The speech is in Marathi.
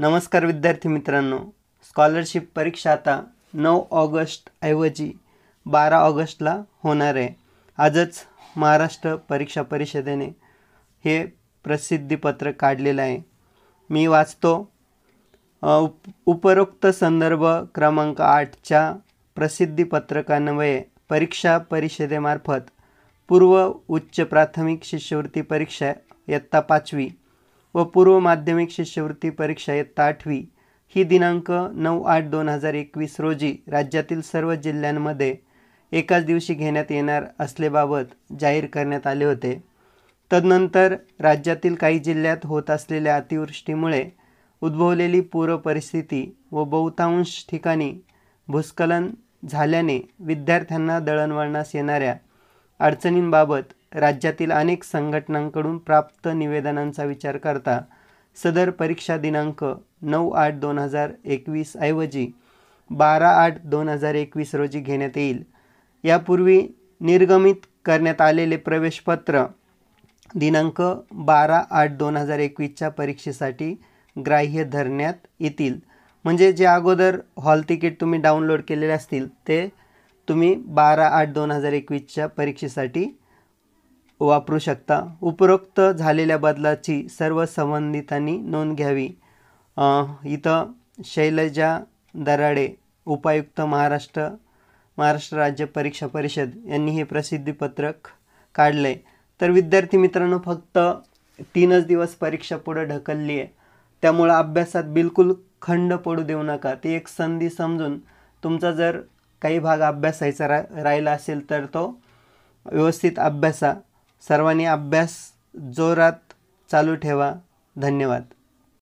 नमस्कार विद्यार्थी मित्रांनो स्कॉलरशिप परीक्षा आता नऊ ऑगस्ट ऐवजी बारा ऑगस्टला होणार आहे आजच महाराष्ट्र परीक्षा परिषदेने हे प्रसिद्धीपत्र काढलेलं आहे मी वाचतो उप उपरोक्त संदर्भ क्रमांक आठच्या प्रसिद्धीपत्रकान्वये परीक्षा परिषदेमार्फत पूर्व उच्च प्राथमिक शिष्यवृत्ती परीक्षा इयत्ता पाचवी व पूर्व माध्यमिक शिष्यवृत्ती परीक्षा इयत्ता आठवी ही दिनांक नऊ आठ दोन हजार एकवीस रोजी राज्यातील सर्व जिल्ह्यांमध्ये एकाच दिवशी घेण्यात येणार असलेबाबत जाहीर करण्यात आले होते तदनंतर राज्यातील काही जिल्ह्यात होत असलेल्या अतिवृष्टीमुळे उद्भवलेली पूरपरिस्थिती परिस्थिती व बहुतांश ठिकाणी भूस्खलन झाल्याने विद्यार्थ्यांना दळणवळणास येणाऱ्या अडचणींबाबत राज्यातील अनेक संघटनांकडून प्राप्त निवेदनांचा विचार करता सदर परीक्षा दिनांक नऊ आठ दोन हजार एकवीस ऐवजी बारा आठ दोन हजार एकवीस रोजी घेण्यात येईल यापूर्वी निर्गमित करण्यात आलेले प्रवेशपत्र दिनांक बारा आठ दोन हजार एकवीसच्या परीक्षेसाठी ग्राह्य धरण्यात येतील म्हणजे जे अगोदर हॉल तिकीट तुम्ही डाउनलोड केलेले असतील ते तुम्ही बारा आठ दोन हजार एकवीसच्या परीक्षेसाठी वापरू शकता उपरोक्त झालेल्या बदलाची सर्व संबंधितांनी नोंद घ्यावी इथं शैलजा दराडे उपायुक्त महाराष्ट्र महाराष्ट्र राज्य परीक्षा परिषद यांनी हे प्रसिद्धीपत्रक काढलं आहे तर विद्यार्थी मित्रांनो फक्त तीनच दिवस परीक्षा पुढं ढकलली आहे त्यामुळं अभ्यासात बिलकुल खंड पडू देऊ नका ती एक संधी समजून तुमचा जर काही भाग अभ्यासायचा रा राहिला असेल तर तो व्यवस्थित अभ्यासा सर्वांनी अभ्यास जोरात चालू ठेवा धन्यवाद